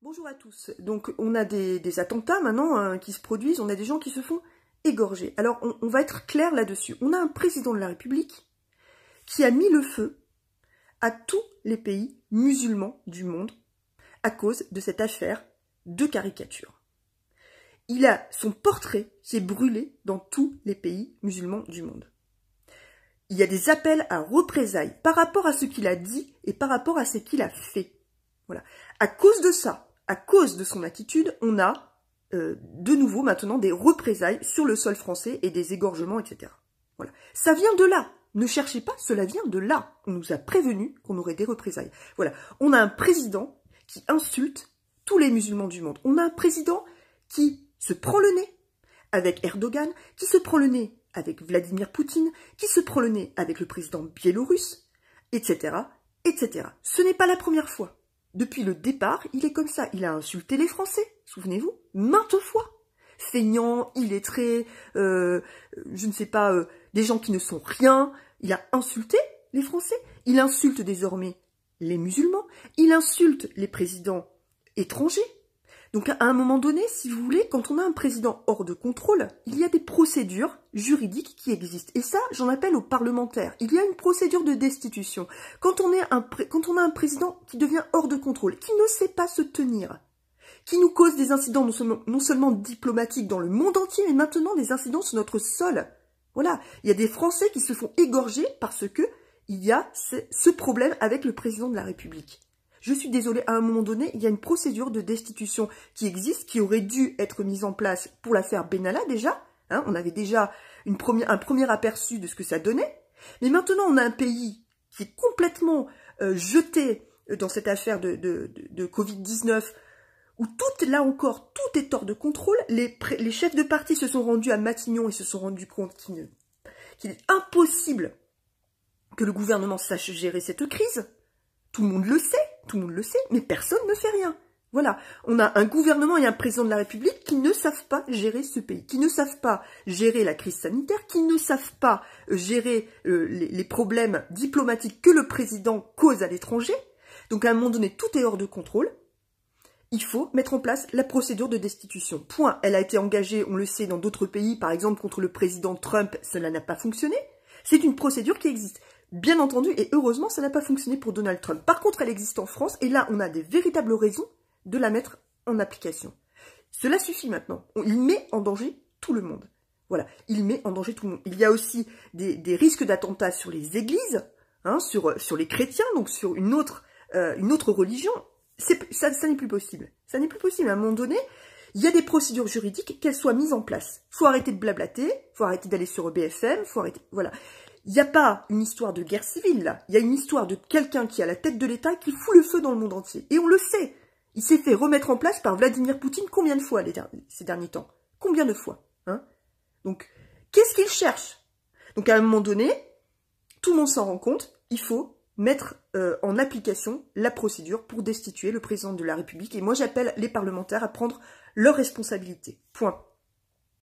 Bonjour à tous. Donc on a des, attentats maintenant hein, qui se produisent, on a des gens qui se font égorger. Alors on, va être clair là-dessus. On a un président de la République qui a mis le feu à tous les pays musulmans du monde à cause de cette affaire de caricature. Il a son portrait s'est brûlé dans tous les pays musulmans du monde. Il y a des appels à représailles par rapport à ce qu'il a dit et par rapport à ce qu'il a fait. Voilà. À cause de ça, à cause de son attitude, on a euh, de nouveau maintenant des représailles sur le sol français et des égorgements, etc. Voilà. Ça vient de là. Ne cherchez pas, cela vient de là. On nous a prévenu qu'on aurait des représailles. Voilà. On a un président qui insulte tous les musulmans du monde. On a un président qui se prend le nez avec Erdogan, qui se prend le nez avec Vladimir Poutine, qui se prend le nez avec le président biélorusse, etc., etc. Ce n'est pas la première fois. Depuis le départ, il est comme ça. Il a insulté les Français, souvenez-vous, maintes fois. Feignant, illettré, euh, je ne sais pas, euh, des gens qui ne sont rien. Il a insulté les Français. Il insulte désormais les musulmans. Il insulte les présidents étrangers. Donc à un moment donné, si vous voulez, quand on a un président hors de contrôle, il y a des procédures juridiques qui existent. Et ça, j'en appelle aux parlementaires. Il y a une procédure de destitution. Quand on, a un président qui devient hors de contrôle, qui ne sait pas se tenir, qui nous cause des incidents non seulement, diplomatiques dans le monde entier, mais maintenant des incidents sur notre sol. Voilà, il y a des Français qui se font égorger parce que il y a ce problème avec le président de la République. Je suis désolée, à un moment donné, il y a une procédure de destitution qui existe, qui aurait dû être mise en place pour l'affaire Benalla déjà. Hein, on avait déjà un premier aperçu de ce que ça donnait. Mais maintenant, on a un pays qui est complètement euh, jeté euh, dans cette affaire de, Covid-19, où tout, là encore, tout est hors de contrôle. Les, les, chefs de parti se sont rendus à Matignon et se sont rendus compte qu'il est impossible que le gouvernement sache gérer cette crise. Tout le monde le sait tout le monde le sait, mais personne ne fait rien. Voilà, on a un gouvernement et un président de la République qui ne savent pas gérer ce pays, qui ne savent pas gérer la crise sanitaire, qui ne savent pas euh, gérer euh, les, problèmes diplomatiques que le président cause à l'étranger. Donc à un moment donné, tout est hors de contrôle. Il faut mettre en place la procédure de destitution. Point. Elle a été engagée, on le sait, dans d'autres pays, par exemple contre le président Trump, cela n'a pas fonctionné. C'est une procédure qui existe. Bien entendu, et heureusement, ça n'a pas fonctionné pour Donald Trump. Par contre, elle existe en France, et là, on a des véritables raisons de la mettre en application. Cela suffit maintenant. Il met en danger tout le monde. Voilà, il met en danger tout le monde. Il y a aussi des, risques d'attentats sur les églises, hein, sur, les chrétiens, donc sur une autre, euh, une autre religion. Ça, n'est plus possible. Ça n'est plus possible. À un moment donné, il y a des procédures juridiques, qu'elles soient mises en place. Faut arrêter de blablater, faut arrêter d'aller sur e BFM, faut arrêter, voilà. Il n'y a pas une histoire de guerre civile là. Il y a une histoire de quelqu'un qui a la tête de l'État qui fout le feu dans le monde entier. Et on le sait. Il s'est fait remettre en place par Vladimir Poutine combien de fois ces derniers temps Combien de fois hein Donc, qu'est-ce qu'il cherche Donc, à un moment donné, tout le monde s'en rend compte, il faut mettre euh, en application la procédure pour destituer le président de la République. Et moi, j'appelle les parlementaires à prendre leurs responsabilités. Point.